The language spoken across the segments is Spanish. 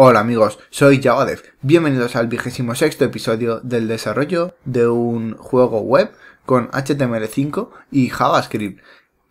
Hola amigos, soy Javadev. Bienvenidos al vigésimo sexto episodio del desarrollo de un juego web con HTML5 y JavaScript.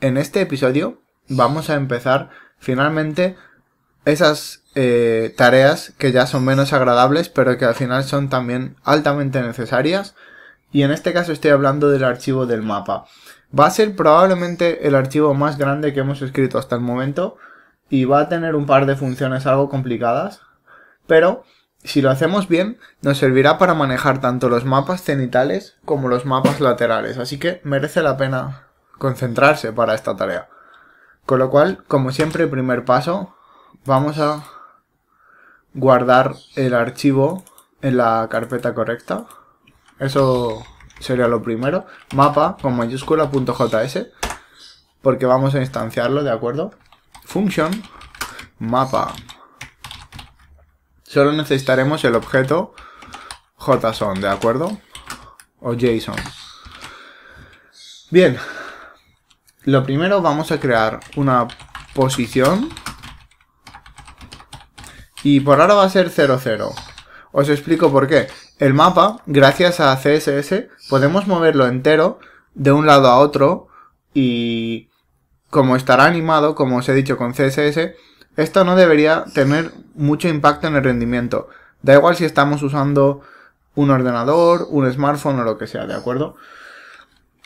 En este episodio vamos a empezar finalmente esas eh, tareas que ya son menos agradables pero que al final son también altamente necesarias y en este caso estoy hablando del archivo del mapa. Va a ser probablemente el archivo más grande que hemos escrito hasta el momento y va a tener un par de funciones algo complicadas pero si lo hacemos bien, nos servirá para manejar tanto los mapas cenitales como los mapas laterales, así que merece la pena concentrarse para esta tarea. Con lo cual, como siempre, primer paso, vamos a guardar el archivo en la carpeta correcta. Eso sería lo primero. Mapa con mayúscula.js, porque vamos a instanciarlo, ¿de acuerdo? Function, mapa Solo necesitaremos el objeto JSON, ¿de acuerdo? O JSON. Bien. Lo primero vamos a crear una posición. Y por ahora va a ser 0.0. Os explico por qué. El mapa, gracias a CSS, podemos moverlo entero de un lado a otro y como estará animado, como os he dicho con CSS, esto no debería tener mucho impacto en el rendimiento. Da igual si estamos usando un ordenador, un smartphone o lo que sea, ¿de acuerdo?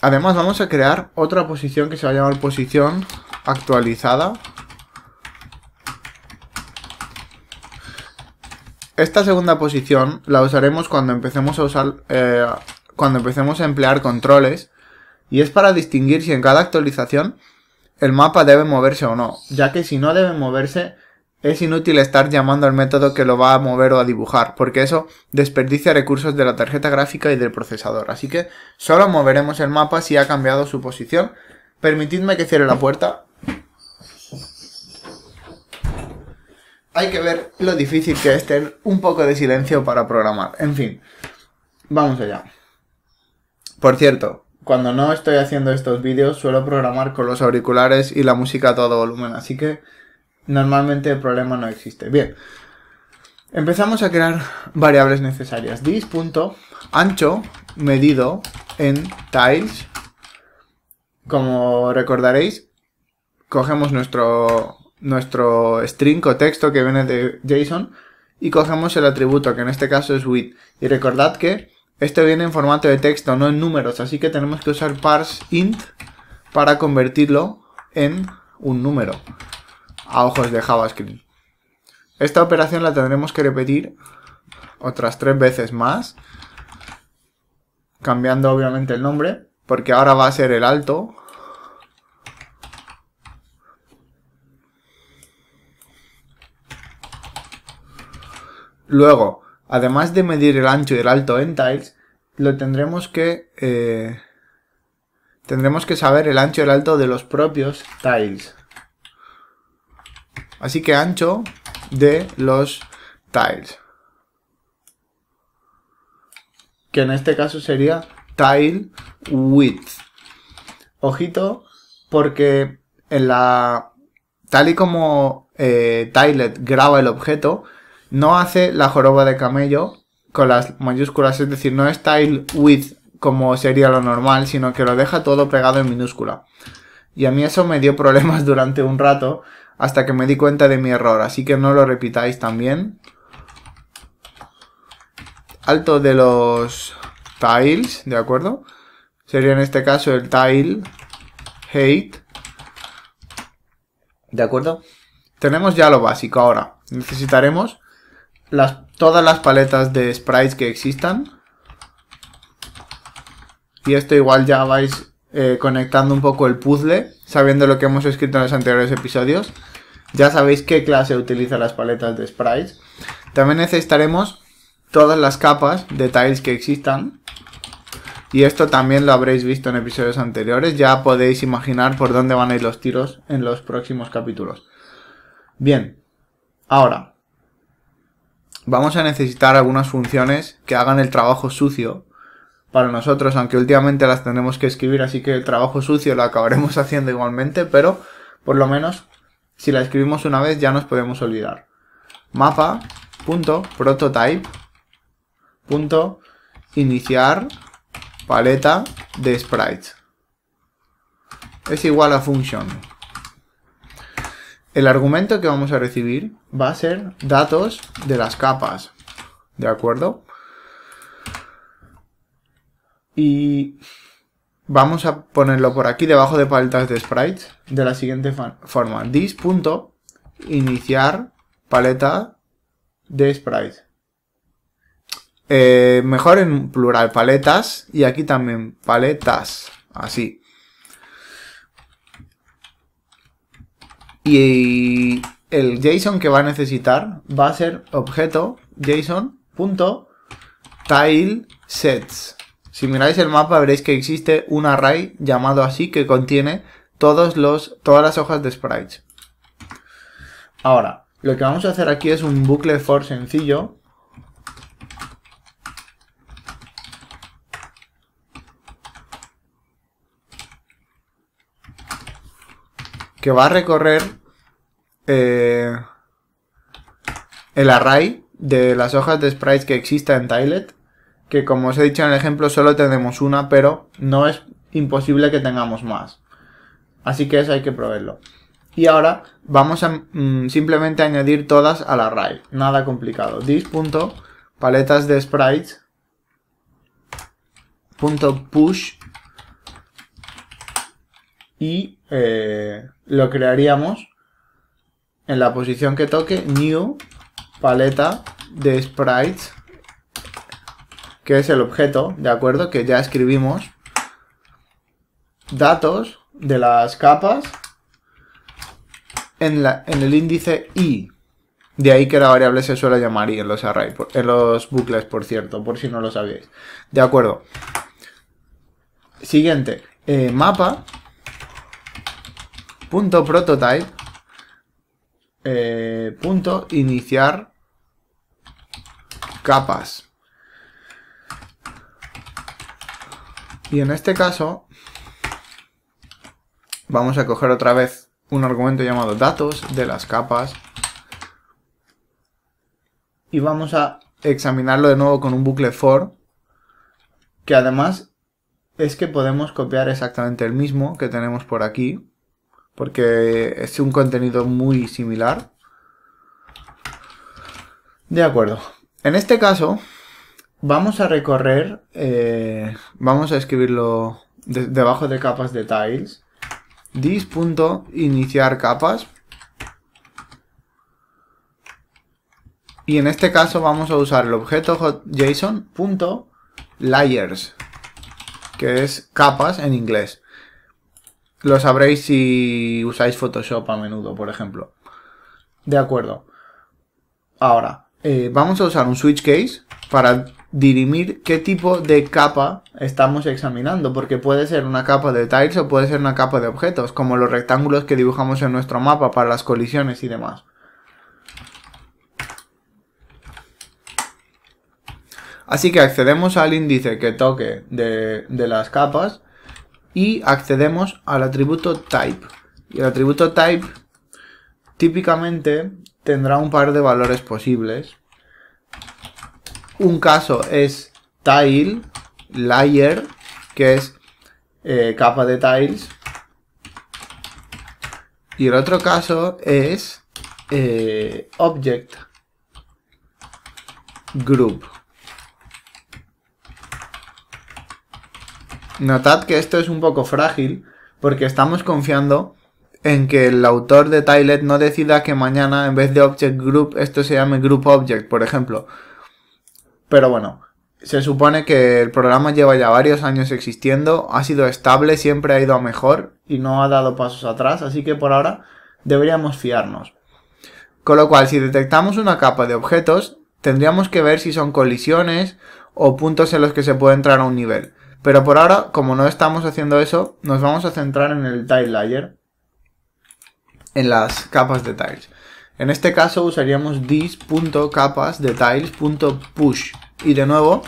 Además vamos a crear otra posición que se va a llamar posición actualizada. Esta segunda posición la usaremos cuando empecemos a usar, eh, cuando empecemos a emplear controles y es para distinguir si en cada actualización el mapa debe moverse o no, ya que si no debe moverse, es inútil estar llamando al método que lo va a mover o a dibujar, porque eso desperdicia recursos de la tarjeta gráfica y del procesador. Así que solo moveremos el mapa si ha cambiado su posición. Permitidme que cierre la puerta. Hay que ver lo difícil que es tener un poco de silencio para programar. En fin, vamos allá. Por cierto, cuando no estoy haciendo estos vídeos suelo programar con los auriculares y la música a todo volumen, así que normalmente el problema no existe. Bien, empezamos a crear variables necesarias. dis.ancho medido en tiles. Como recordaréis, cogemos nuestro, nuestro string o texto que viene de JSON y cogemos el atributo que en este caso es width. Y recordad que este viene en formato de texto, no en números, así que tenemos que usar parseInt para convertirlo en un número a ojos de JavaScript. Esta operación la tendremos que repetir otras tres veces más, cambiando obviamente el nombre, porque ahora va a ser el alto. Luego, además de medir el ancho y el alto en tiles, lo tendremos que... Eh, tendremos que saber el ancho y el alto de los propios tiles. Así que ancho de los tiles. Que en este caso sería tile width. Ojito, porque en la... Tal y como eh, graba el objeto, no hace la joroba de camello con las mayúsculas, es decir, no style width como sería lo normal, sino que lo deja todo pegado en minúscula. Y a mí eso me dio problemas durante un rato hasta que me di cuenta de mi error, así que no lo repitáis también. Alto de los tiles, ¿de acuerdo? Sería en este caso el tile hate. ¿De acuerdo? Tenemos ya lo básico ahora. Necesitaremos las, todas las paletas de sprites que existan. Y esto igual ya vais eh, conectando un poco el puzzle, sabiendo lo que hemos escrito en los anteriores episodios. Ya sabéis qué clase utiliza las paletas de sprites. También necesitaremos todas las capas de tiles que existan. Y esto también lo habréis visto en episodios anteriores. Ya podéis imaginar por dónde van a ir los tiros en los próximos capítulos. Bien. Ahora, vamos a necesitar algunas funciones que hagan el trabajo sucio para nosotros, aunque últimamente las tenemos que escribir, así que el trabajo sucio lo acabaremos haciendo igualmente, pero por lo menos si la escribimos una vez ya nos podemos olvidar. Mapa paleta de sprites es igual a function el argumento que vamos a recibir va a ser datos de las capas, ¿de acuerdo? Y vamos a ponerlo por aquí debajo de paletas de sprites de la siguiente forma. iniciar paleta de sprites. Eh, mejor en plural, paletas. Y aquí también paletas, así. Y el JSON que va a necesitar va a ser objeto JSON.tileSets. Si miráis el mapa veréis que existe un array llamado así que contiene todos los, todas las hojas de sprites. Ahora, lo que vamos a hacer aquí es un bucle for sencillo que va a recorrer eh, el array de las hojas de sprites que exista en Tilet, que como os he dicho en el ejemplo solo tenemos una, pero no es imposible que tengamos más. Así que eso hay que probarlo. Y ahora vamos a mm, simplemente añadir todas al array. Nada complicado. Dis.paletas de sprites.push y eh, lo crearíamos en la posición que toque, new paleta de sprites, que es el objeto, ¿de acuerdo? Que ya escribimos. Datos de las capas en, la, en el índice i. De ahí que la variable se suele llamar y en los arrays, en los bucles, por cierto, por si no lo sabéis. De acuerdo. Siguiente. Eh, mapa punto prototype eh, punto iniciar capas y en este caso vamos a coger otra vez un argumento llamado datos de las capas y vamos a examinarlo de nuevo con un bucle for que además es que podemos copiar exactamente el mismo que tenemos por aquí porque es un contenido muy similar. De acuerdo. En este caso, vamos a recorrer, eh, vamos a escribirlo debajo de capas de tiles. capas. Y en este caso vamos a usar el objeto JSON.layers, que es capas en inglés. Lo sabréis si usáis Photoshop a menudo, por ejemplo. De acuerdo. Ahora, eh, vamos a usar un switch case para dirimir qué tipo de capa estamos examinando, porque puede ser una capa de tiles o puede ser una capa de objetos, como los rectángulos que dibujamos en nuestro mapa para las colisiones y demás. Así que accedemos al índice que toque de las capas y accedemos al atributo type. Y el atributo type típicamente tendrá un par de valores posibles. Un caso es tile, layer, que es eh, capa de tiles. Y el otro caso es eh, object, group. Notad que esto es un poco frágil porque estamos confiando en que el autor de Tilet no decida que mañana en vez de Object Group esto se llame Group Object, por ejemplo. Pero bueno, se supone que el programa lleva ya varios años existiendo, ha sido estable, siempre ha ido a mejor y no ha dado pasos atrás, así que por ahora deberíamos fiarnos. Con lo cual, si detectamos una capa de objetos, tendríamos que ver si son colisiones o puntos en los que se puede entrar a un nivel. Pero por ahora, como no estamos haciendo eso, nos vamos a centrar en el tile layer, en las capas de tiles. En este caso usaríamos this.capasdetiles.push. Y de nuevo,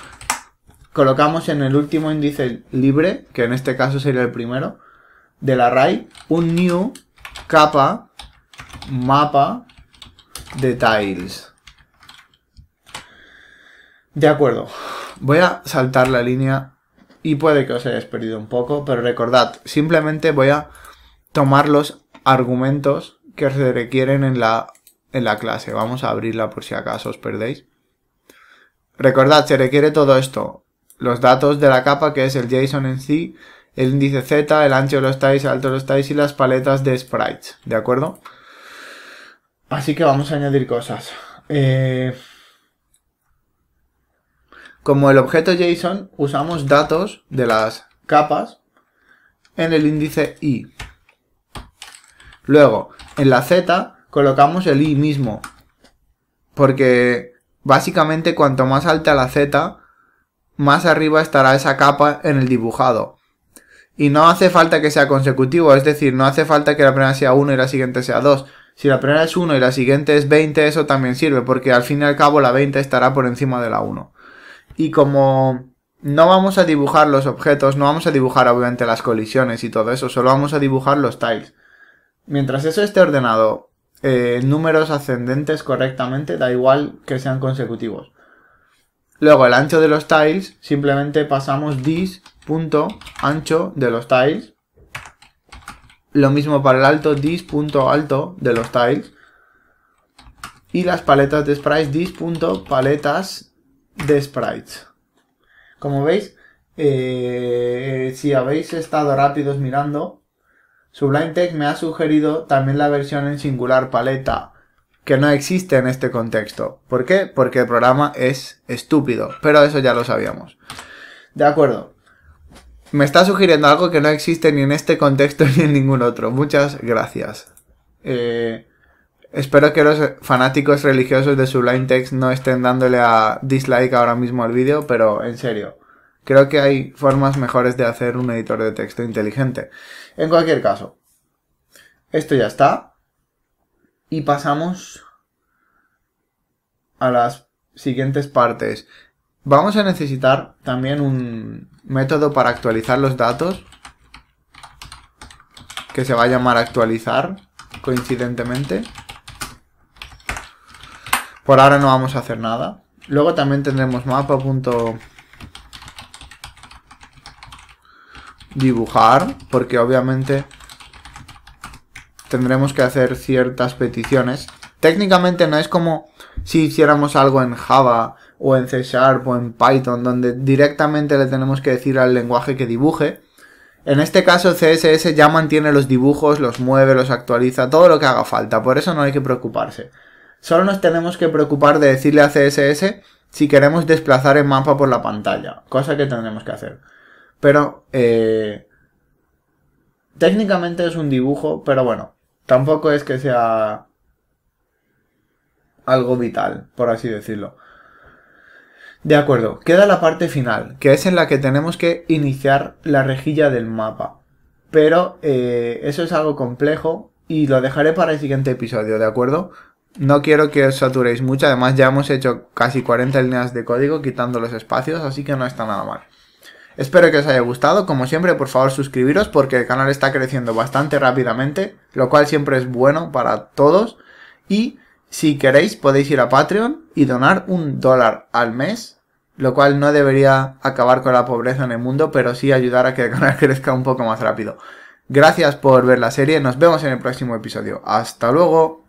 colocamos en el último índice libre, que en este caso sería el primero, del array, un new capa mapa de tiles. De acuerdo, voy a saltar la línea y puede que os hayáis perdido un poco, pero recordad, simplemente voy a tomar los argumentos que se requieren en la, en la clase. Vamos a abrirla por si acaso os perdéis. Recordad, se requiere todo esto. Los datos de la capa, que es el JSON en sí, el índice Z, el ancho de los el alto de los y las paletas de sprites, ¿de acuerdo? Así que vamos a añadir cosas. Eh... Como el objeto JSON, usamos datos de las capas en el índice i. Luego, en la z colocamos el i mismo, porque básicamente cuanto más alta la z, más arriba estará esa capa en el dibujado. Y no hace falta que sea consecutivo, es decir, no hace falta que la primera sea 1 y la siguiente sea 2. Si la primera es 1 y la siguiente es 20, eso también sirve, porque al fin y al cabo la 20 estará por encima de la 1. Y como no vamos a dibujar los objetos, no vamos a dibujar obviamente las colisiones y todo eso, solo vamos a dibujar los tiles. Mientras eso esté ordenado eh, números ascendentes correctamente, da igual que sean consecutivos. Luego el ancho de los tiles, simplemente pasamos dis.ancho de los tiles. Lo mismo para el alto, dis.alto de los tiles. Y las paletas de sprites, dis.paletas de sprites. Como veis, eh, si habéis estado rápidos mirando, Sublime Tech me ha sugerido también la versión en singular paleta, que no existe en este contexto. ¿Por qué? Porque el programa es estúpido, pero eso ya lo sabíamos. De acuerdo. Me está sugiriendo algo que no existe ni en este contexto ni en ningún otro. Muchas gracias. Eh, Espero que los fanáticos religiosos de Sublime Text no estén dándole a dislike ahora mismo al vídeo, pero en serio, creo que hay formas mejores de hacer un editor de texto inteligente. En cualquier caso, esto ya está. Y pasamos a las siguientes partes. Vamos a necesitar también un método para actualizar los datos que se va a llamar actualizar coincidentemente. Por ahora no vamos a hacer nada. Luego también tendremos mapa. dibujar, porque obviamente tendremos que hacer ciertas peticiones. Técnicamente no es como si hiciéramos algo en Java o en C Sharp o en Python, donde directamente le tenemos que decir al lenguaje que dibuje. En este caso CSS ya mantiene los dibujos, los mueve, los actualiza, todo lo que haga falta, por eso no hay que preocuparse. Solo nos tenemos que preocupar de decirle a CSS si queremos desplazar el mapa por la pantalla, cosa que tendremos que hacer. Pero eh, técnicamente es un dibujo, pero bueno, tampoco es que sea algo vital, por así decirlo. De acuerdo, queda la parte final, que es en la que tenemos que iniciar la rejilla del mapa. Pero eh, eso es algo complejo y lo dejaré para el siguiente episodio, ¿de acuerdo? No quiero que os saturéis mucho, además ya hemos hecho casi 40 líneas de código quitando los espacios, así que no está nada mal. Espero que os haya gustado, como siempre por favor suscribiros porque el canal está creciendo bastante rápidamente, lo cual siempre es bueno para todos. Y si queréis podéis ir a Patreon y donar un dólar al mes, lo cual no debería acabar con la pobreza en el mundo, pero sí ayudar a que el canal crezca un poco más rápido. Gracias por ver la serie, nos vemos en el próximo episodio. Hasta luego.